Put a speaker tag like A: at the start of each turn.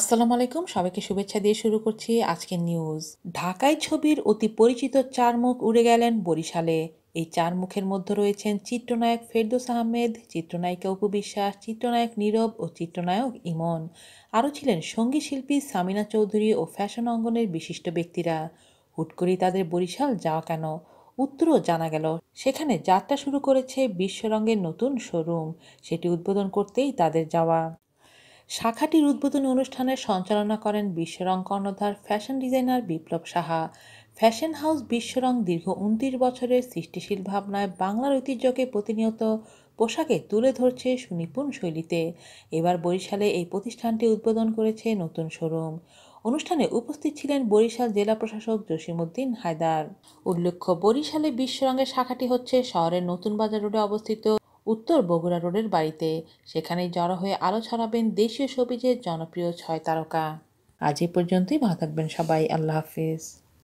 A: আসসালামু আলাইকুম সবাইকে শুভেচ্ছা দিয়ে শুরু করছি আজকের নিউজ ঢাকায় ছবির অতি পরিচিত চার মুখ উড়ে গেলেন বরিশালে এই চার মুখের মধ্যে রয়েছেন চিত্রনায়ক ফেরদোস আহমেদ চিত্রনায়িকা অপু বিশ্বাস চিত্রনায়ক নীরব ও চিত্রনায়ক ইমন আরও ছিলেন সঙ্গীত শিল্পী সামিনা চৌধুরী ও ফ্যাশন অঙ্গনের বিশিষ্ট ব্যক্তিরা হুট করেই তাদের বরিশাল যাওয়া কেন উত্তরও জানা গেল সেখানে যাত্রা শুরু করেছে বিশ্বরঙ্গের নতুন শোরুম সেটি উদ্বোধন করতেই তাদের যাওয়া শাখাটির উদ্বোধনী অনুষ্ঠানের সঞ্চালনা করেন বিশ্বরং কর্ণধার fashion designer Biplab Saha fashion house Biswarang দীর্ঘ উনত্রিশ বছরের সৃষ্টিশীল ভাবনায় বাংলার ঐতিহ্যকে প্রতিনিয়ত পোশাকে তুলে ধরছে সুনিপুণ শৈলীতে এবার বরিশালে এই প্রতিষ্ঠানটি উদ্বোধন করেছে নতুন শোরুম অনুষ্ঠানে উপস্থিত ছিলেন বরিশাল জেলা প্রশাসক জসিমুদ্দিন হায়দার উল্লেখ্য বরিশালে বিশ্বরঙের শাখাটি হচ্ছে শহরের নতুন বাজার রোডে অবস্থিত উত্তর বগুড়া রোডের বাড়িতে সেখানেই জড়ো হয়ে আলো ছড়াবেন দেশীয় শোবিজের জনপ্রিয় ছয় তারকা আজ এ পর্যন্তই ভালো থাকবেন সবাই আল্লাহ হাফিজ